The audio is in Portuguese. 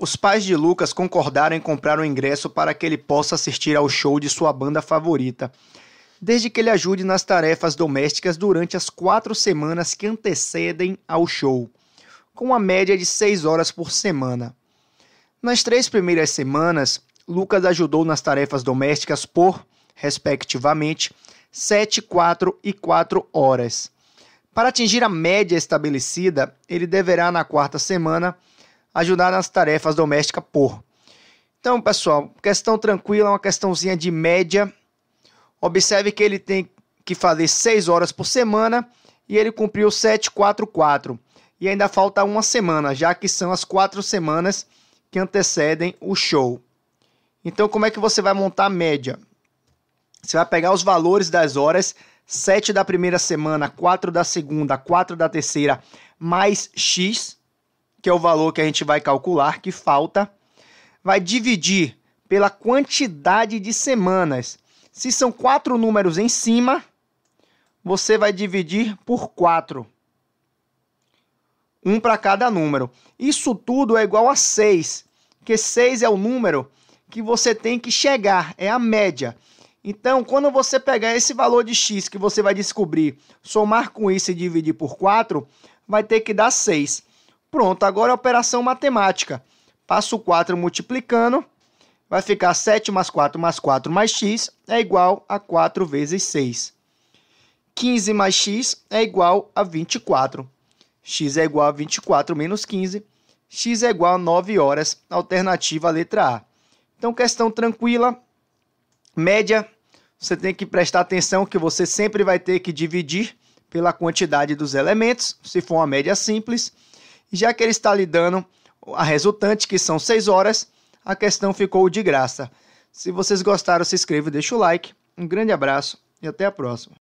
Os pais de Lucas concordaram em comprar o um ingresso para que ele possa assistir ao show de sua banda favorita, desde que ele ajude nas tarefas domésticas durante as quatro semanas que antecedem ao show, com uma média de seis horas por semana. Nas três primeiras semanas, Lucas ajudou nas tarefas domésticas por, respectivamente, 7, 4 e 4 horas. Para atingir a média estabelecida, ele deverá, na quarta semana, ajudar nas tarefas domésticas por. Então, pessoal, questão tranquila, uma questãozinha de média. Observe que ele tem que fazer 6 horas por semana e ele cumpriu 744. E ainda falta uma semana, já que são as quatro semanas que antecedem o show. Então, como é que você vai montar a média? Você vai pegar os valores das horas, 7 da primeira semana, 4 da segunda, 4 da terceira, mais X, que é o valor que a gente vai calcular que falta, vai dividir pela quantidade de semanas. Se são quatro números em cima, você vai dividir por quatro. Um para cada número. Isso tudo é igual a 6, porque 6 é o número que você tem que chegar, é a média. Então, quando você pegar esse valor de x que você vai descobrir, somar com isso e dividir por 4, vai ter que dar 6. Pronto, agora a é operação matemática. Passo 4 multiplicando, vai ficar 7 mais 4 mais 4 mais x é igual a 4 vezes 6. 15 mais x é igual a 24. x é igual a 24 menos 15. x é igual a 9 horas, alternativa letra A. Então, questão tranquila, média, você tem que prestar atenção que você sempre vai ter que dividir pela quantidade dos elementos, se for uma média simples. Já que ele está lhe dando a resultante, que são 6 horas, a questão ficou de graça. Se vocês gostaram, se inscreva, deixa o like. Um grande abraço e até a próxima.